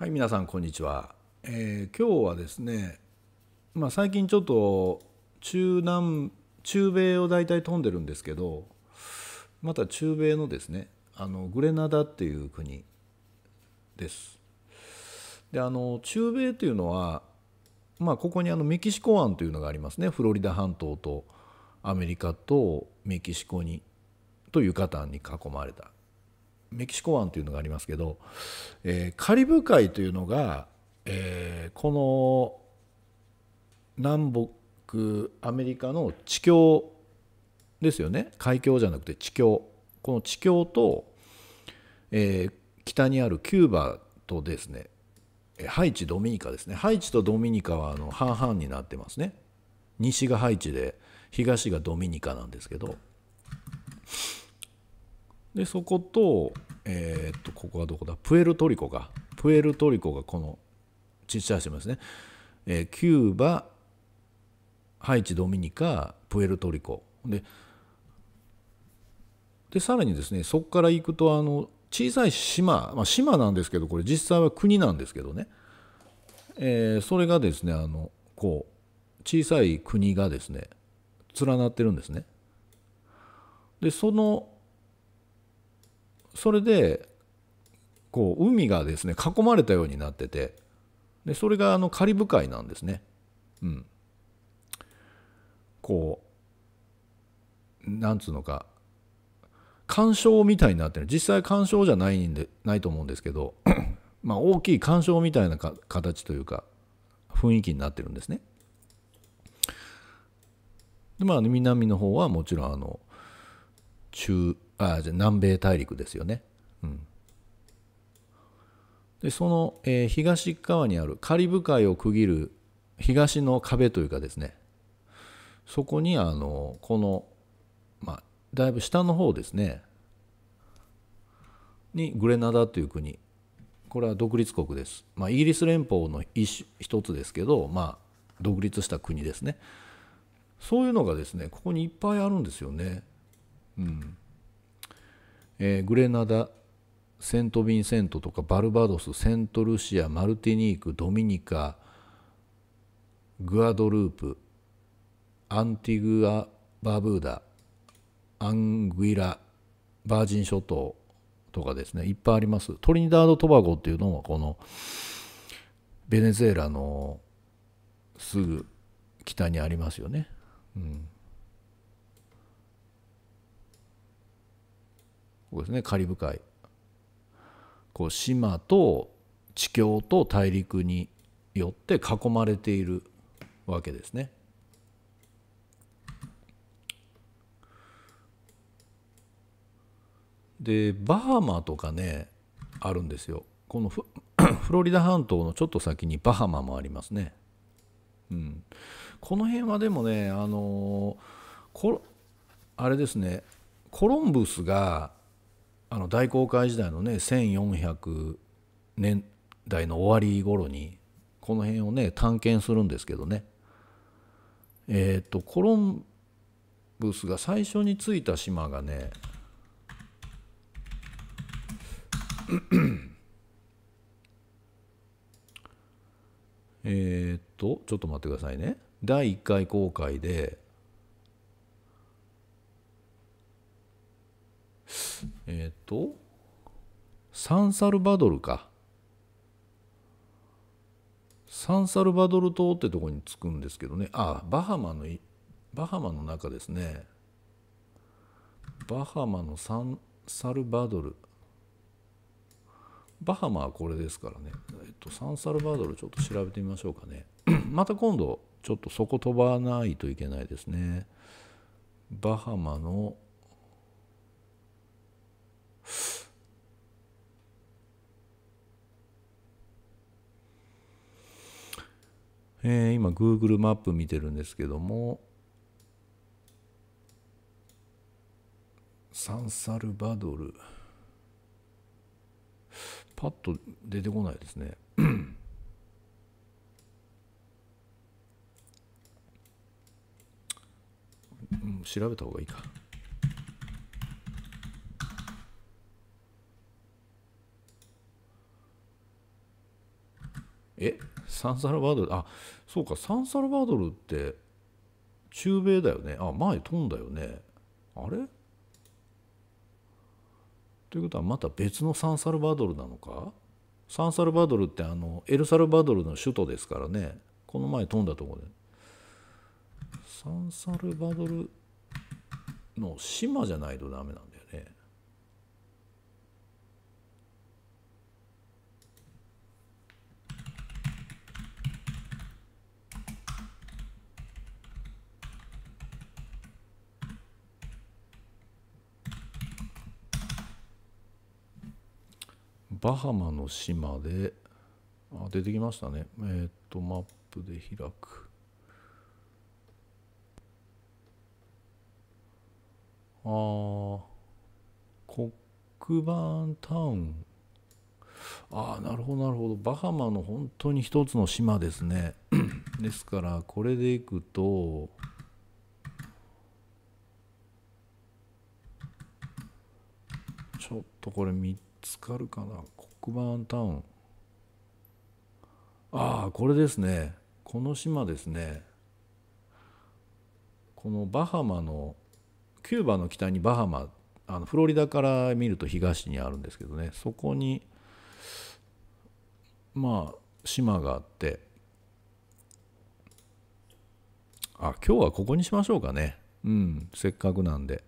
はい皆さんこんにちは、えー、今日はですね、まあ、最近ちょっと中南中米を大体飛んでるんですけどまた中米のですねあのグレナダっていう国ですであの中米というのは、まあ、ここにあのメキシコ湾というのがありますねフロリダ半島とアメリカとメキシコにとユカタンに囲まれたメキシコ湾というのがありますけど、えー、カリブ海というのが、えー、この南北アメリカの地境ですよね海峡じゃなくて地境この地境と、えー、北にあるキューバとですねハイチドミニカですねハイチとドミニカはあの半々になってますね西がハイチで東がドミニカなんですけどでそこと,、えー、っとここはどこだプエルトリコがプエルトリコがこのちっちゃい島ですね、えー、キューバハイチドミニカプエルトリコででさらにですねそこから行くとあの小さい島、まあ、島なんですけどこれ実際は国なんですけどね、えー、それがですねあのこう小さい国がですね連なってるんですね。でそのそれでこう海がですね囲まれたようになっててでそれがあのカリブ海なんですね。うん、こうなんつうのか干渉みたいになってる実際干渉じゃないんでないと思うんですけど まあ大きい干渉みたいな形というか雰囲気になってるんですね。でまあ、南の方はもちろんあの中あじゃ南米大陸ですよね。うん、でその、えー、東側にあるカリブ海を区切る東の壁というかですねそこにあのこの、まあ、だいぶ下の方ですねにグレナダという国これは独立国です、まあ、イギリス連邦の一一つですけど、まあ、独立した国ですねそういうのがですねここにいっぱいあるんですよね。うん、えー、グレナダセント・ヴィンセントとかバルバドスセント・ルシアマルティニークドミニカグアドループアンティグア・バブーダアングイラバージン諸島とかですねいっぱいありますトリニダード・トバゴっていうのはこのベネズエラのすぐ北にありますよね。うんここですねカリブ海こう島と地境と大陸によって囲まれているわけですね。でバーマとかねあるんですよこのフ フロリダ半島のちょっと先にバハマもありますね、うん、この辺はでもねあのー、こあれですねコロンブスがあの大航海時代のね1400年代の終わり頃にこの辺をね探検するんですけどねえっ、ー、とコロンブスが最初に着いた島がねえっとちょっと待ってくださいね第1回航海でえっ、ー、と、サンサルバドルか。サンサルバドル島ってとこに着くんですけどね。あ、バハマの、バハマの中ですね。バハマのサンサルバドル。バハマはこれですからね。えっと、サンサルバドルちょっと調べてみましょうかね。また今度、ちょっとそこ飛ばないといけないですね。バハマのえー、今 Google マップ見てるんですけどもサンサルバドルパッと出てこないですねうん、調べた方がいいかえサンサルバドルあそうかサンサルバドルって中米だよねあ前飛んだよねあれということはまた別のサンサルバドルなのかサンサルバドルってあのエルサルバドルの首都ですからねこの前飛んだとこでサンサルバドルの島じゃないとダメなんだバハマの島で、あ出てきましたね。えっ、ー、と、マップで開く。あー、黒板タウン。ああ、なるほど、なるほど。バハマの本当に一つの島ですね。ですから、これでいくと、ちょっとこれ見て。つかるかな黒板タウンああこれですねこの島ですねこのバハマのキューバの北にバハマあのフロリダから見ると東にあるんですけどねそこにまあ島があってあ今日はここにしましょうかねうんせっかくなんで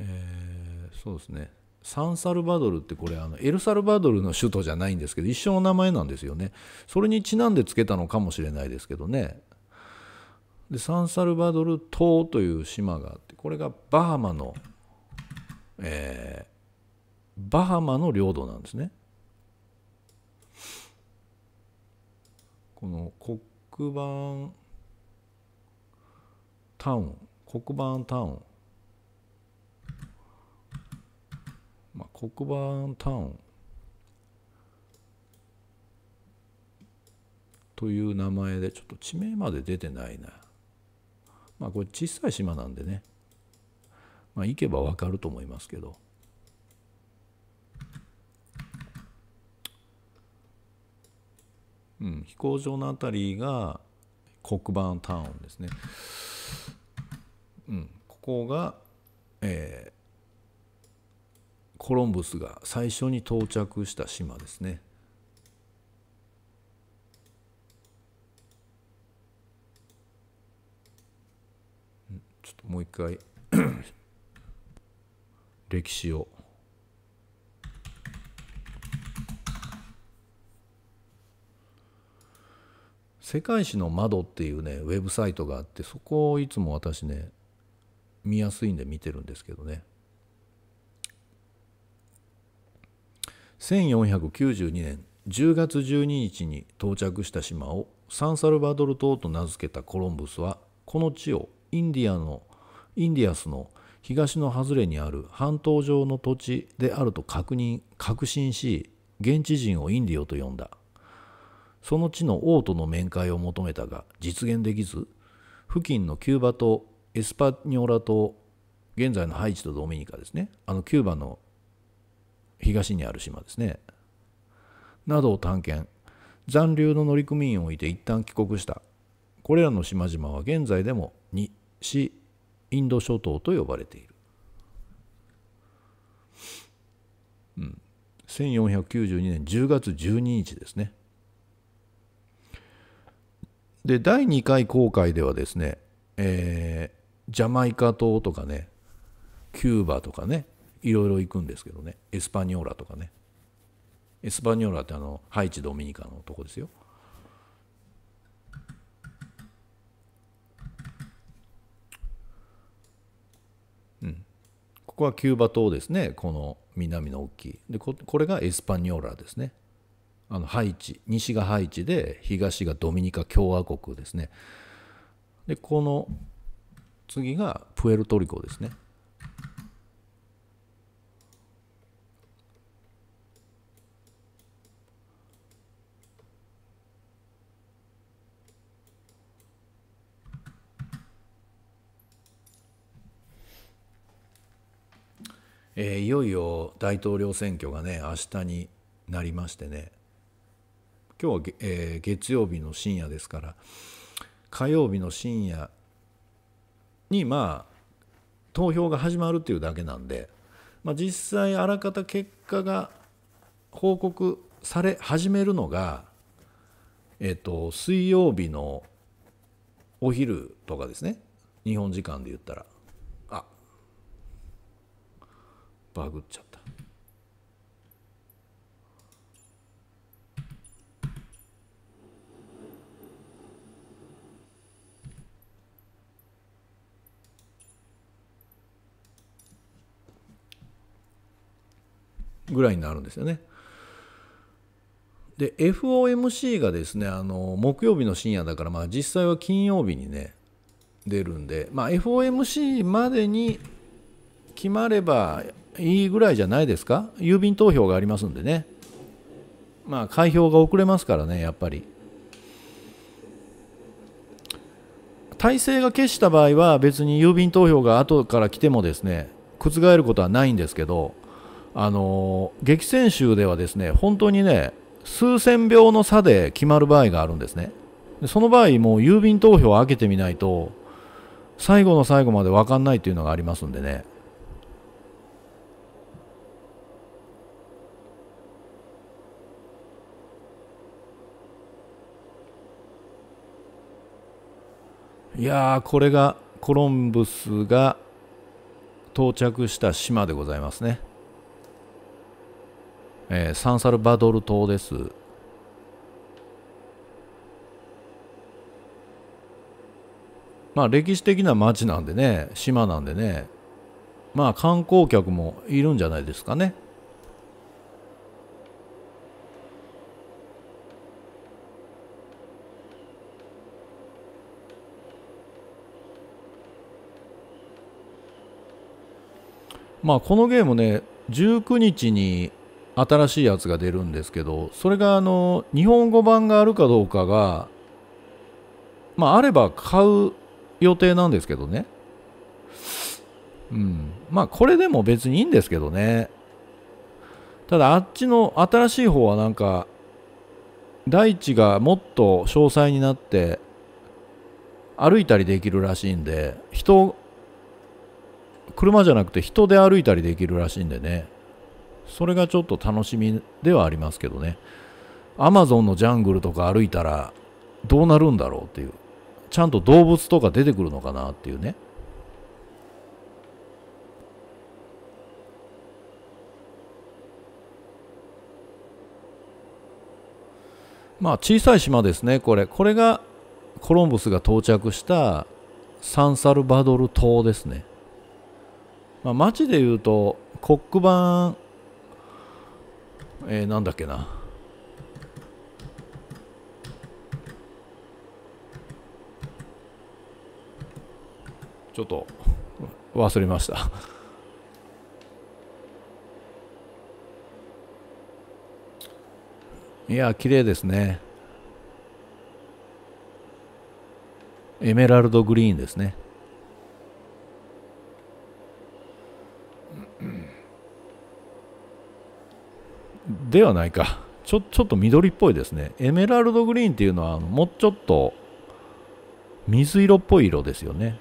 えーそうですねサンサルバドルってこれあのエルサルバドルの首都じゃないんですけど一緒の名前なんですよねそれにちなんでつけたのかもしれないですけどねでサンサルバドル島という島があってこれがバハマの、えー、バハマの領土なんですねこの黒板タウン黒板タウンまあ、黒板タウンという名前でちょっと地名まで出てないなまあこれ小さい島なんでねまあ行けばわかると思いますけどうん飛行場のあたりが黒板タウンですねうんここがえーコロンブスが最初に到着した島ですね。ちょっともう一回 歴史を。世界史の窓っていうねウェブサイトがあってそこをいつも私ね見やすいんで見てるんですけどね。1492年10月12日に到着した島をサンサルバドル島と名付けたコロンブスはこの地をインディアのインディアスの東の外れにある半島上の土地であると確認確信し現地人をインディオと呼んだその地の王との面会を求めたが実現できず付近のキューバ島エスパニョラ島現在のハイチとドミニカですねあのキューバの東にある島ですねなどを探検残留の乗組員を置いて一旦帰国したこれらの島々は現在でも西インド諸島と呼ばれている、うん、1492年10月12日ですねで第2回航海ではですね、えー、ジャマイカ島とかねキューバとかねいろいろ行くんですけどねエスパニョーラとかねエスパニョーラってあのハイチドミニカのとこですよここはキューバ島ですねこの南の大きいでここれがエスパニョーラですねあのハイチ西がハイチで東がドミニカ共和国ですねでこの次がプエルトリコですねえー、いよいよ大統領選挙がね明日になりましてね今日は、えー、月曜日の深夜ですから火曜日の深夜にまあ投票が始まるっていうだけなんで、まあ、実際あらかた結果が報告され始めるのが、えっと、水曜日のお昼とかですね日本時間で言ったらバグっちゃった。ぐらいになるんですよね。で FOMC がですねあの木曜日の深夜だから、まあ、実際は金曜日にね出るんで、まあ、FOMC までに決まればいいぐらいじゃないですか、郵便投票がありますんでね、まあ、開票が遅れますからね、やっぱり。体制が決した場合は別に郵便投票が後から来てもですね覆ることはないんですけどあの激戦州ではですね本当にね数千票の差で決まる場合があるんですねその場合もう郵便投票を開けてみないと最後の最後まで分かんないというのがありますんでねいやこれがコロンブスが到着した島でございますね、えー、サンサルバドル島ですまあ歴史的な町なんでね島なんでねまあ観光客もいるんじゃないですかねまあ、このゲームね19日に新しいやつが出るんですけどそれがあの日本語版があるかどうかがまああれば買う予定なんですけどねうんまあこれでも別にいいんですけどねただあっちの新しい方はなんか大地がもっと詳細になって歩いたりできるらしいんで人車じゃなくて人で歩いたりできるらしいんでねそれがちょっと楽しみではありますけどねアマゾンのジャングルとか歩いたらどうなるんだろうっていうちゃんと動物とか出てくるのかなっていうねまあ小さい島ですねこれこれがコロンブスが到着したサンサルバドル島ですねまあ、街でいうとコック版、えー、なんだっけなちょっと忘れましたいや綺麗ですねエメラルドグリーンですねではないかちょちょっと緑っぽいですねエメラルドグリーンっていうのはもうちょっと水色っぽい色ですよね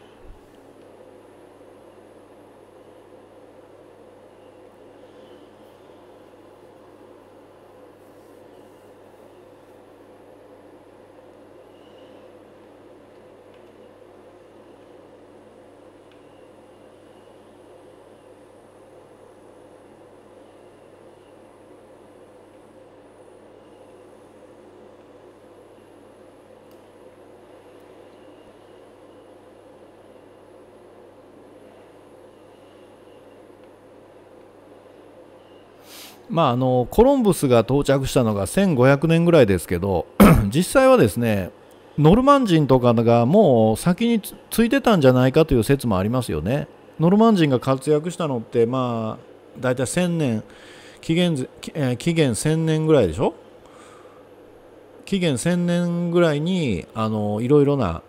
まあ、あのコロンブスが到着したのが1500年ぐらいですけど 実際はですねノルマン人とかがもう先についてたんじゃないかという説もありますよね。ノルマン人が活躍したのってまあ大体1000年紀元,、えー、紀元1000年ぐらいでしょ紀元1000年ぐらいにあのいろいろな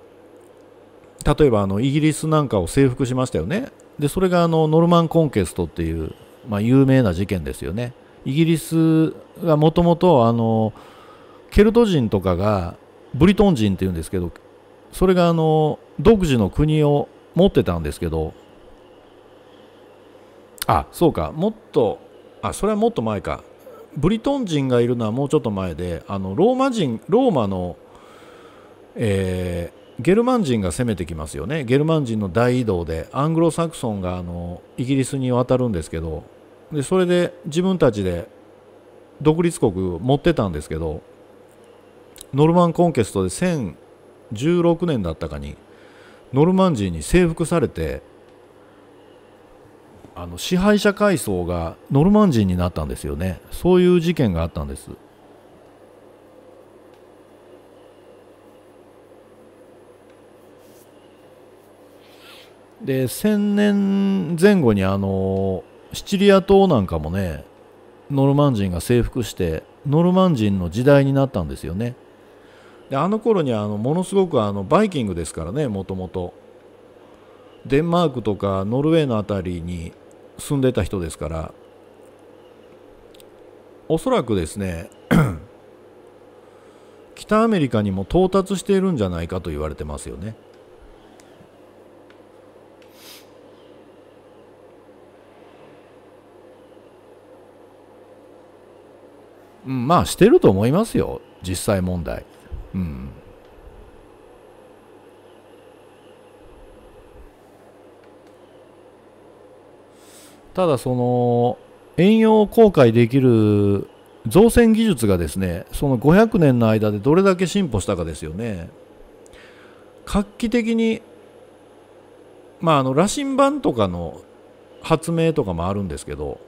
例えばあのイギリスなんかを征服しましたよねでそれがあのノルマンコンケストっていう、まあ、有名な事件ですよね。イギリスがもともとケルト人とかがブリトン人っていうんですけどそれがあの独自の国を持ってたんですけどあそうかもっとあそれはもっと前かブリトン人がいるのはもうちょっと前であのローマ人ローマの、えー、ゲルマン人が攻めてきますよねゲルマン人の大移動でアングロサクソンがあのイギリスに渡るんですけどでそれで自分たちで独立国持ってたんですけどノルマンコンケストで1016年だったかにノルマン人に征服されてあの支配者階層がノルマン人になったんですよねそういう事件があったんですで1000年前後にあのシチリア島なんかもねノルマン人が征服してノルマン人の時代になったんですよねであの頃にあのものすごくあのバイキングですからねもともとデンマークとかノルウェーの辺りに住んでた人ですからおそらくですね 北アメリカにも到達しているんじゃないかと言われてますよね。うん、まあしてると思いますよ実際問題うんただその遠洋航海できる造船技術がですねその500年の間でどれだけ進歩したかですよね画期的にまああの羅針盤とかの発明とかもあるんですけど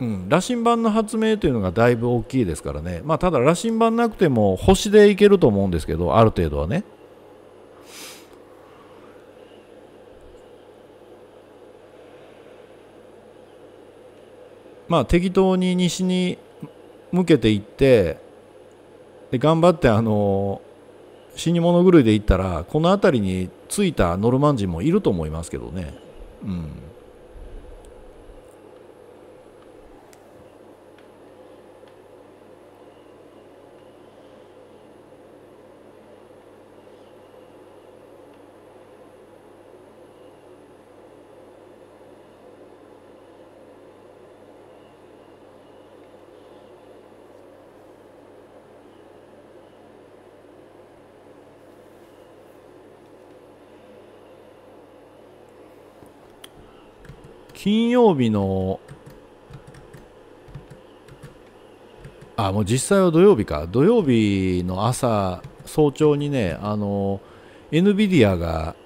うん、羅針盤の発明というのがだいぶ大きいですからね、まあ、ただ羅針盤なくても星でいけると思うんですけどある程度はね。まあ、適当に西に向けていってで頑張ってあの死に物狂いで行ったらこの辺りに着いたノルマン人もいると思いますけどね。うん金曜日のあもう実際は土曜日か土曜日の朝早朝にねあの NVIDIA が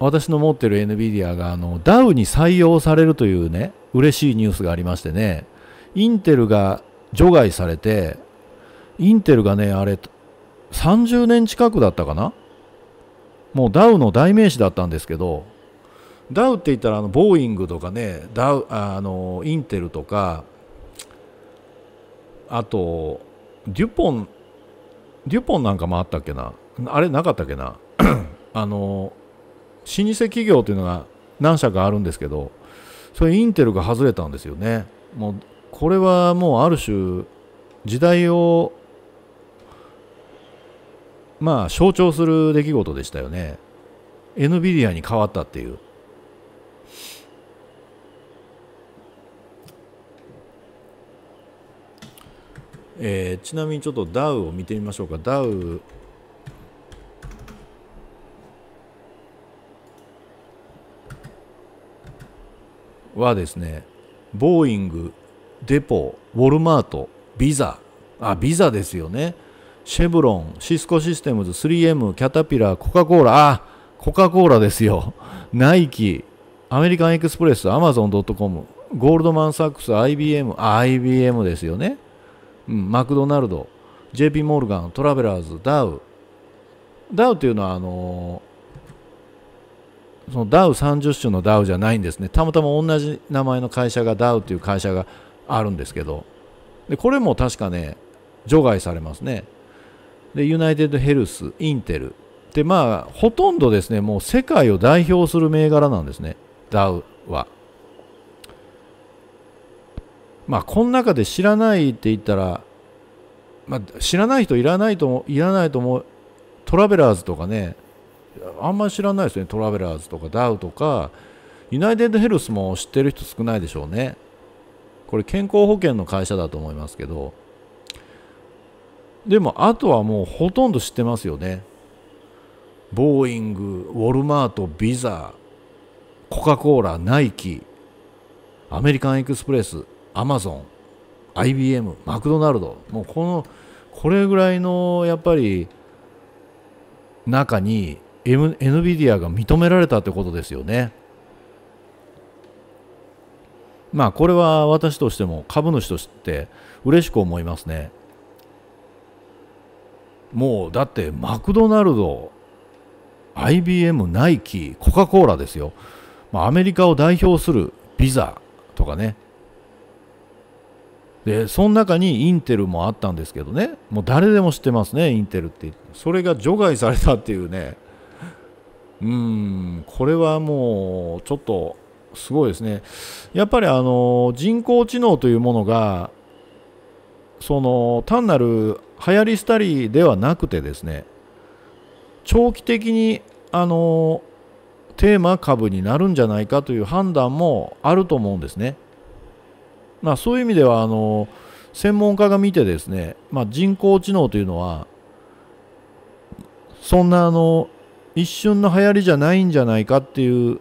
私の持ってる NVIDIA があのダウに採用されるというね嬉しいニュースがありましてねインテルが除外されてインテルがねあれ30年近くだったかなもうダウの代名詞だったんですけどダウって言ったらあのボーイングとかねダウあのインテルとかあとデュポンデュポンなんかもあったっけなあれなかったっけな あの老舗企業というのが何社かあるんですけどそれインテルが外れたんですよねもうこれはもうある種時代をまあ象徴する出来事でしたよね NVIDIA に変わったっていうえー、ちなみにちょっとダウを見てみましょうかダウはですねボーイングデポウォルマートビザあビザですよねシェブロンシスコシステムズ 3M キャタピラーコカ・コーラあコカ・コーラですよナイキアメリカンエクスプレスアマゾンドット・コムゴールドマン・サックス IBM あ IBM ですよねうん、マクドナルド JP モルガントラベラーズダウダウというのはあのー、そのダウ30種のダウじゃないんですねたまたま同じ名前の会社がダウという会社があるんですけどでこれも確かね除外されますねでユナイテッドヘルスインテルでまあほとんどですねもう世界を代表する銘柄なんですねダウはまあこの中で知らないって言ったら、まあ、知らない人いらないといらないと思うトラベラーズとかねあんまり知らないですねトラベラーズとかダウとかユナイテッドヘルスも知ってる人少ないでしょうねこれ健康保険の会社だと思いますけどでもあとはもうほとんど知ってますよねボーイングウォルマートビザコカ・コーラナイキアメリカンエクスプレスアマゾン IBM マクドナルドもうこのこれぐらいのやっぱり中に、M、NVIDIA が認められたってことですよね。まあこれは私としても株主として嬉しく思いますね。もうだってマクドナルド IBM、ナイキ、コカ・コーラですよ、まあ、アメリカを代表するビザとかね、でその中にインテルもあったんですけどねもう誰でも知ってますねインテルってそれが除外されたっていうねうんこれはもうちょっとすごいですねやっぱりあの人工知能というものがその単なる流行り廃りではなくてですね長期的にあのテーマ株になるんじゃないかという判断もあると思うんですね。まあ、そういう意味ではあの専門家が見てですね、まあ、人工知能というのはそんなあの一瞬の流行りじゃないんじゃないかっていう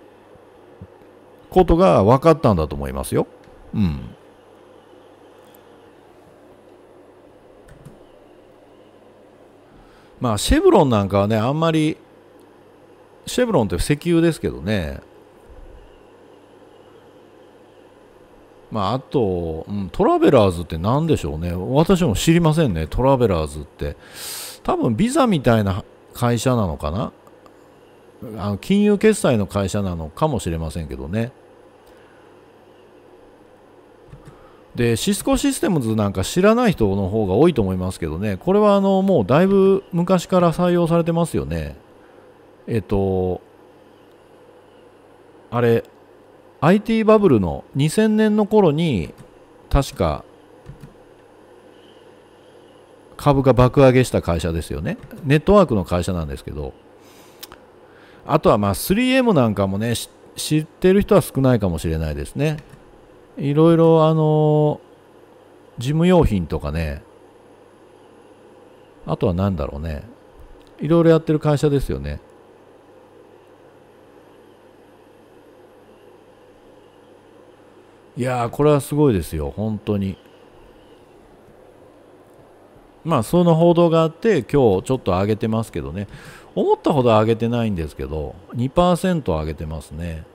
ことが分かったんだと思いますよ。うん。まあシェブロンなんかはねあんまりシェブロンって石油ですけどねまあ、あと、うん、トラベラーズって何でしょうね。私も知りませんね、トラベラーズって。多分、ビザみたいな会社なのかなあの金融決済の会社なのかもしれませんけどね。で、シスコシステムズなんか知らない人の方が多いと思いますけどね、これはあのもうだいぶ昔から採用されてますよね。えっと、あれ、IT バブルの2000年の頃に確か株が爆上げした会社ですよねネットワークの会社なんですけどあとはまあ 3M なんかもね知ってる人は少ないかもしれないですねいろいろあの事務用品とかねあとは何だろうねいろいろやってる会社ですよねいやこれはすごいですよ、本当に。まあ、その報道があって、今日ちょっと上げてますけどね、思ったほど上げてないんですけど、2%上げてますね。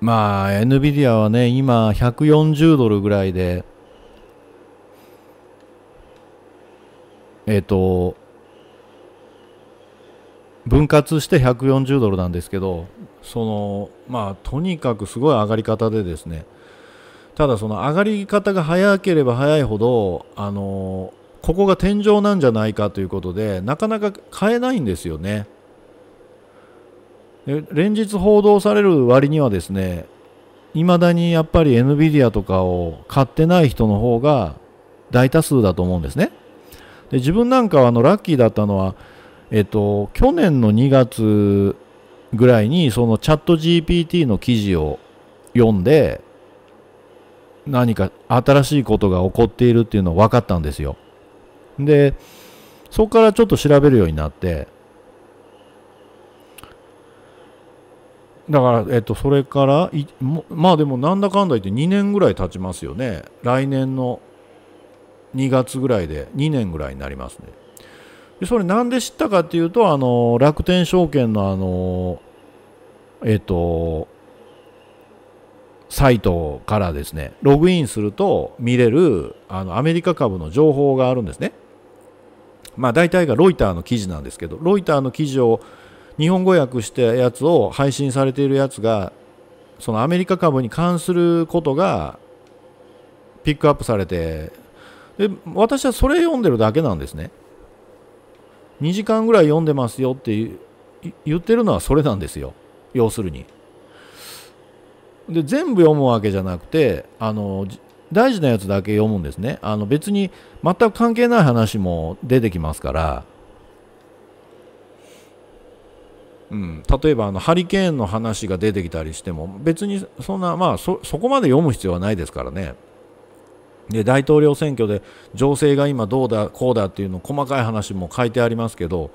まあ、NVIDIA はね、今140ドルぐらいで、えっ、ー、と分割して140ドルなんですけどそのまあとにかくすごい上がり方でですねただその上がり方が早ければ早いほどあのここが天井なんじゃないかということでなかなか買えないんですよね連日報道される割にはですねいまだにやっぱり NVIDIA とかを買ってない人の方が大多数だと思うんですね。で自分なんかはあのラッキーだったのは、えっと、去年の2月ぐらいにそのチャット GPT の記事を読んで何か新しいことが起こっているっていうのを分かったんですよ。でそこからちょっと調べるようになってだから、えっと、それからいまあでもなんだかんだ言って2年ぐらい経ちますよね来年の2月ぐらいで2年ぐらいになりますねでそれなんで知ったかっていうとあの楽天証券のあのえっ、とサイトからですねログインすると見れるあのアメリカ株の情報があるんですねまあ大体がロイターの記事なんですけどロイターの記事を日本語訳したやつを配信されているやつがそのアメリカ株に関することがピックアップされてで私はそれ読んでるだけなんですね2時間ぐらい読んでますよって言ってるのはそれなんですよ要するにで全部読むわけじゃなくてあの大事なやつだけ読むんですねあの別に全く関係ない話も出てきますからうん、例えばあのハリケーンの話が出てきたりしても別にそんなまあそこまで読む必要はないですからねで大統領選挙で情勢が今どうだこうだっていうの細かい話も書いてありますけど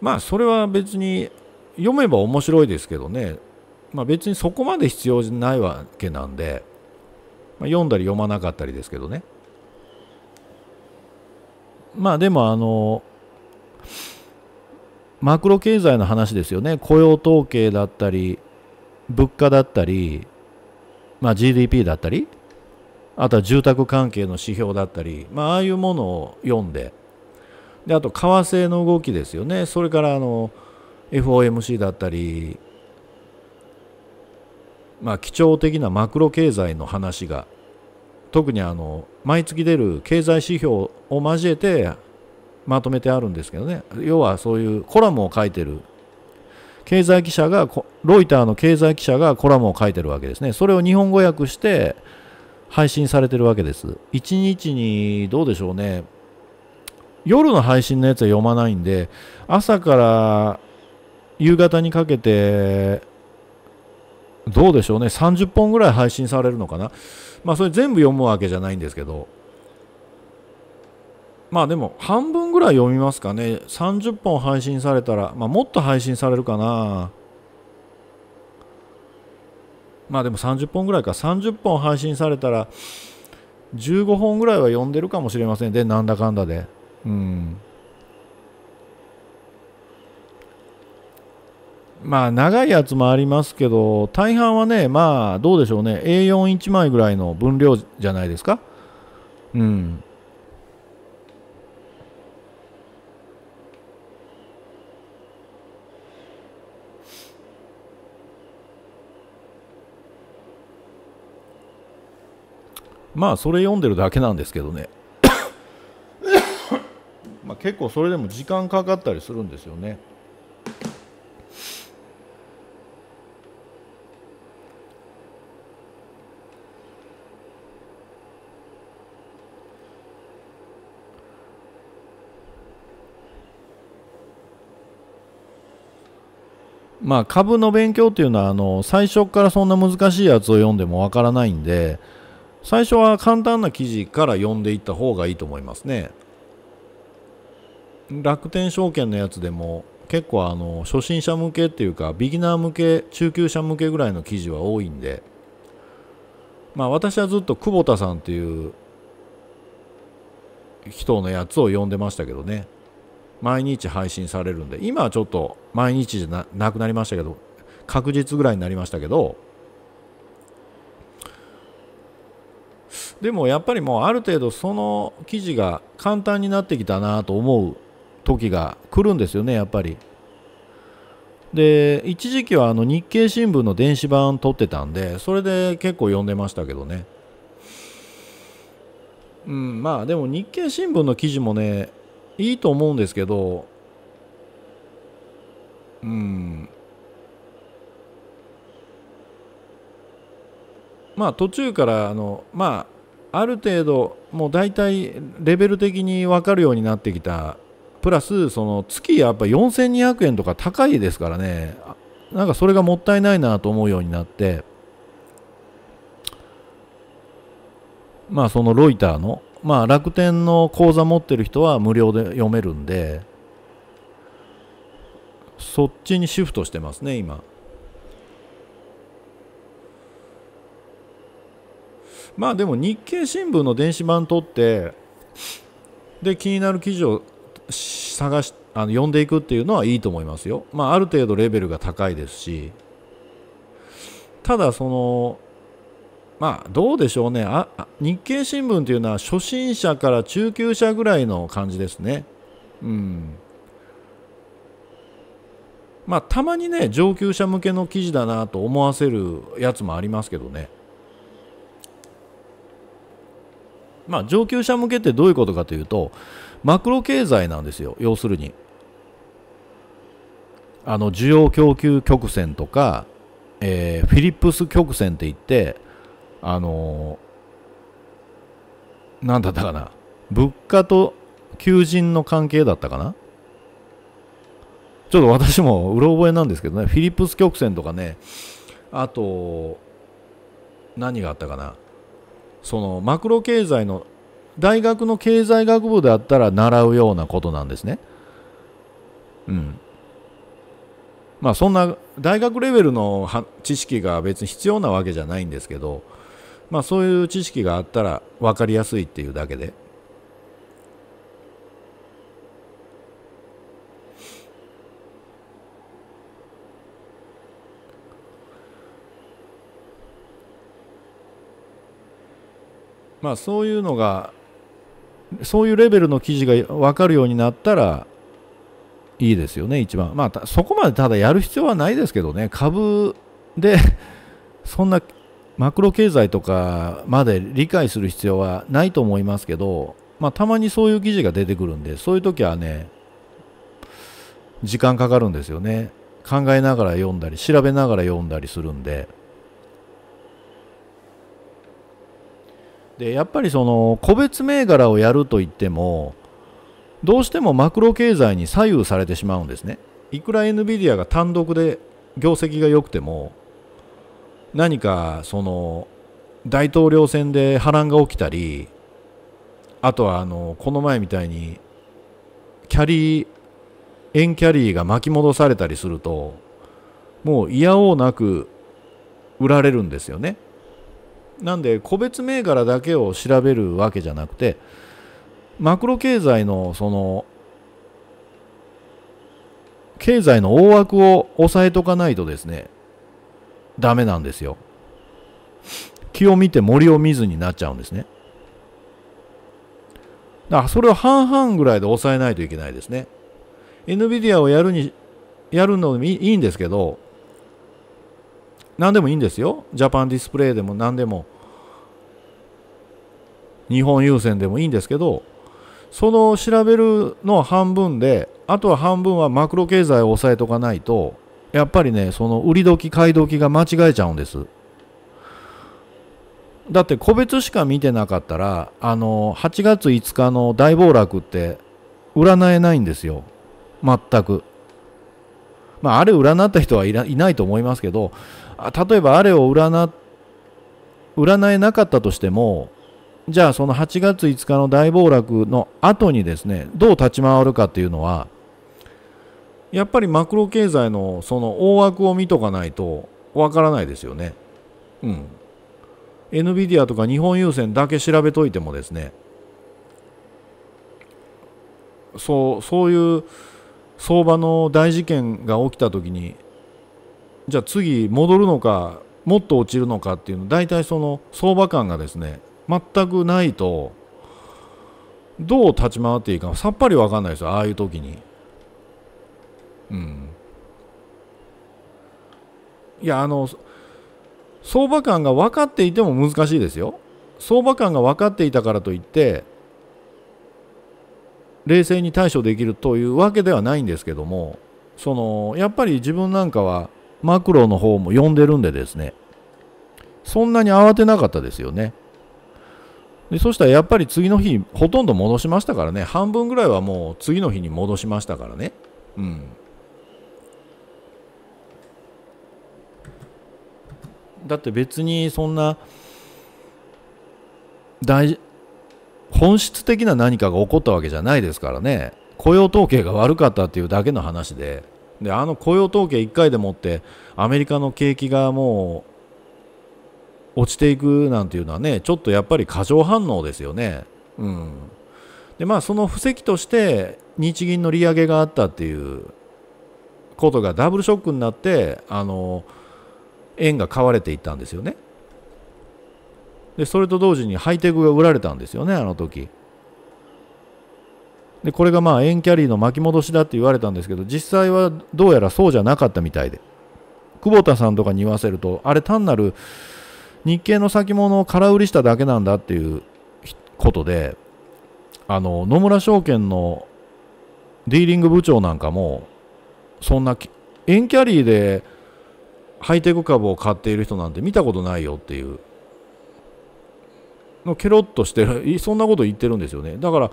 まあそれは別に読めば面白いですけどね、まあ、別にそこまで必要ないわけなんで、まあ、読んだり読まなかったりですけどねまあでもあのマクロ経済の話ですよね雇用統計だったり物価だったり、まあ、GDP だったりあとは住宅関係の指標だったり、まあ、ああいうものを読んでであと為替の動きですよねそれからあの FOMC だったり、まあ、基調的なマクロ経済の話が特にあの毎月出る経済指標を交えてまとめてあるんですけどね要はそういうコラムを書いてる経済記者がロイターの経済記者がコラムを書いてるわけですねそれを日本語訳して配信されてるわけです。1日にどうでしょうね、夜の配信のやつは読まないんで、朝から夕方にかけて、どうでしょうね、30本ぐらい配信されるのかな。まあ、それ全部読むわけじゃないんですけど、まあでも半分ぐらい読みますかね。30本配信されたら、まあ、もっと配信されるかな。まあでも30本ぐらいか30本配信されたら15本ぐらいは読んでるかもしれませんでなんだかんだでうんまあ長いやつもありますけど大半はねまあどうでしょうね A41 枚ぐらいの分量じゃないですかうんまあそれ読んでるだけなんですけどね まあ結構それでも時間かかったりするんですよねまあ株の勉強っていうのはあの最初からそんな難しいやつを読んでもわからないんで最初は簡単な記事から読んでいった方がいいと思いますね楽天証券のやつでも結構あの初心者向けっていうかビギナー向け中級者向けぐらいの記事は多いんでまあ私はずっと久保田さんっていう人のやつを読んでましたけどね毎日配信されるんで今はちょっと毎日じゃなくなりましたけど確実ぐらいになりましたけどでもやっぱりもうある程度その記事が簡単になってきたなと思う時が来るんですよねやっぱりで一時期はあの日経新聞の電子版撮ってたんでそれで結構読んでましたけどねうんまあでも日経新聞の記事もねいいと思うんですけどうんまあ途中からあのまあある程度もう大体レベル的に分かるようになってきたプラスその月やっぱ4200円とか高いですからねなんかそれがもったいないなと思うようになってまあそのロイターのまあ楽天の口座持ってる人は無料で読めるんでそっちにシフトしてますね今。まあでも日経新聞の電子版取ってで気になる記事を探しあの読んでいくっていうのはいいと思いますよ。まあ、ある程度レベルが高いですしただそのまあどうでしょうねあ日経新聞というのは初心者から中級者ぐらいの感じですね。うんまあ、たまにね上級者向けの記事だなと思わせるやつもありますけどね。まあ、上級者向けってどういうことかというとマクロ経済なんですよ要するにあの需要供給曲線とか、えー、フィリップス曲線っていってあのー、なんだったかな物価と求人の関係だったかなちょっと私もうろ覚えなんですけどねフィリップス曲線とかねあと何があったかなそのマクロ経済の大学の経済学部であったら習うようなことなんですね。うん。まあそんな大学レベルの知識が別に必要なわけじゃないんですけど、まあそういう知識があったら分かりやすいっていうだけで。まあ、そういうのがそういうレベルの記事が分かるようになったらいいですよね、一番。まあ、そこまでただやる必要はないですけどね、株で そんなマクロ経済とかまで理解する必要はないと思いますけど、まあ、たまにそういう記事が出てくるんで、そういう時はね、時間かかるんですよね。考えながら読んだり、調べながら読んだりするんで。でやっぱりその個別銘柄をやるといってもどうしてもマクロ経済に左右されてしまうんですねいくら NVIDIA が単独で業績が良くても何かその大統領選で波乱が起きたりあとはあのこの前みたいにキャリー円キャリーが巻き戻されたりするともういやおうなく売られるんですよね。なんで個別銘柄だけを調べるわけじゃなくてマクロ経済のその経済の大枠を押さえとかないとですねダメなんですよ気を見て森を見ずになっちゃうんですねだからそれを半々ぐらいで抑えないといけないですね NVIDIA をやるにやるのもいいんですけど何でもいいんですよジャパンディスプレイでも何でも日本郵船でもいいんですけどその調べるの半分であとは半分はマクロ経済を抑えとかないとやっぱりねその売り時買い時が間違えちゃうんですだって個別しか見てなかったらあの8月5日の大暴落って占えないんですよ全くまああれ占った人はいないと思いますけど例えばあれを占占えなかったとしてもじゃあその8月5日の大暴落の後にですねどう立ち回るかっていうのはやっぱりマクロ経済のその大枠を見とかないとわからないですよね。うん。NVIDIA とか日本郵船だけ調べといてもですねそうそういう相場の大事件が起きた時にじゃあ次戻るのかもっと落ちるのかっていうの大体その相場感がですね全くないとどう立ち回っていいかさっぱり分かんないですよああいう時にうんいやあの相場感が分かっていても難しいですよ相場感が分かっていたからといって冷静に対処できるというわけではないんですけどもそのやっぱり自分なんかはマクロの方も呼んでるんでですね、そんなに慌てなかったですよね。でそしたらやっぱり次の日、ほとんど戻しましたからね、半分ぐらいはもう次の日に戻しましたからね。うん。だって別にそんな大本質的な何かが起こったわけじゃないですからね雇用統計が悪かったっていうだけの話でであの雇用統計1回でもってアメリカの景気がもう落ちていくなんていうのはねちょっとやっぱり過剰反応ですよね。うんでまあ、その布石として日銀の利上げがあったっていうことがダブルショックになってあの円が買われていったんですよね。でそれと同時にハイテクが売られたんですよねあの時。でこれがまあ円キャリーの巻き戻しだって言われたんですけど実際はどうやらそうじゃなかったみたいで久保田さんとかに言わせるとあれ単なる日経の先物を空売りしただけなんだっていうことであの野村証券のディーリング部長なんかもそんな円キャリーでハイテク株を買っている人なんて見たことないよっていうケロッとしてそんなこと言ってるんですよねだから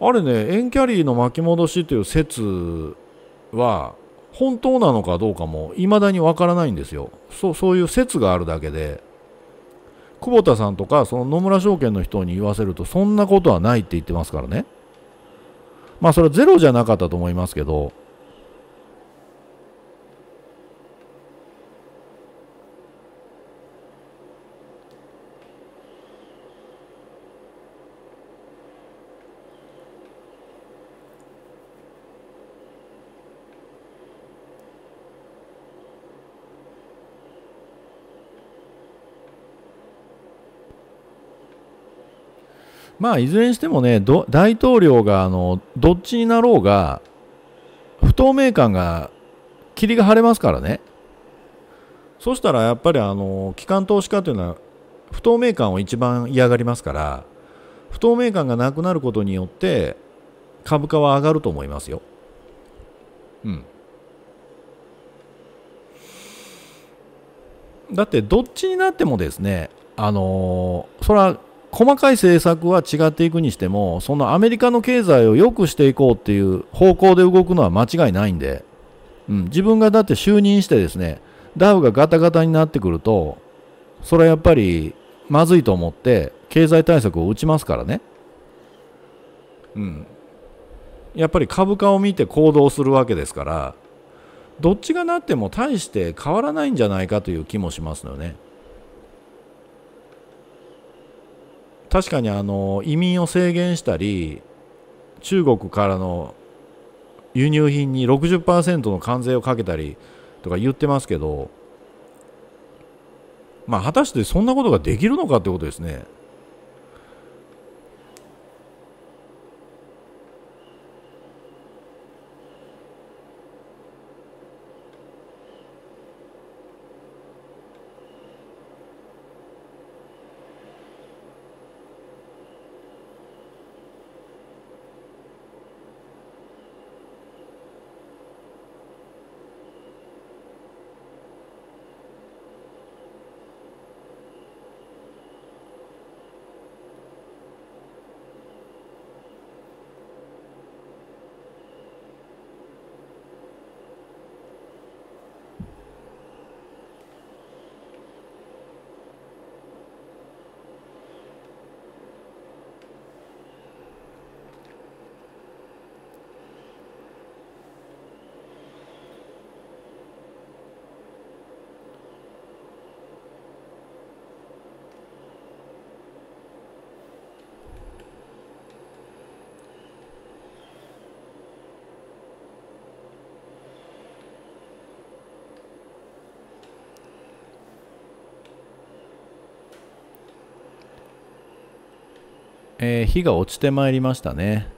あれね円キャリーの巻き戻しという説は本当なのかどうかも未だにわからないんですよそうそういう説があるだけで久保田さんとかその野村証券の人に言わせるとそんなことはないって言ってますからねまあそれはゼロじゃなかったと思いますけどまあ、いずれにしてもね、大統領があのどっちになろうが、不透明感が、霧が晴れますからね。そしたらやっぱりあの機関投資家というのは不透明感を一番嫌がりますから不透明感がなくなることによって株価は上がると思いますよ。うん。だってどっちになってもですねあのそれは細かい政策は違っていくにしても、そのアメリカの経済を良くしていこうっていう方向で動くのは間違いないんで、うん、自分がだって就任してですね、ダウがガタガタになってくると、それはやっぱりまずいと思って、経済対策を打ちますからね。うん。やっぱり株価を見て行動するわけですから、どっちがなっても大して変わらないんじゃないかという気もしますよね。確かにあの移民を制限したり中国からの輸入品に60%の関税をかけたりとか言ってますけどまあ果たしてそんなことができるのかってことですね。えー、日が落ちてまいりましたね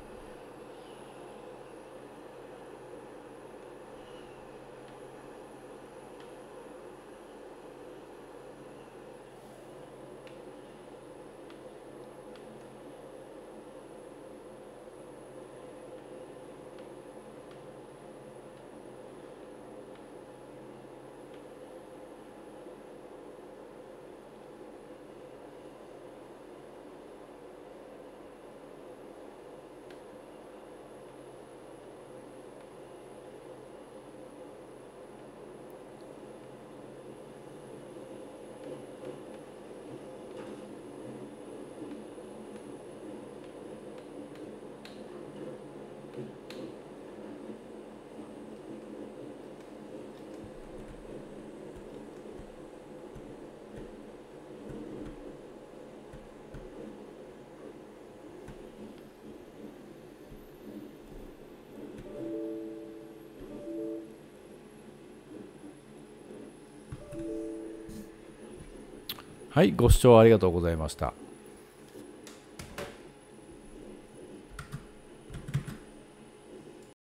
はい、ご視聴ありがとうございました。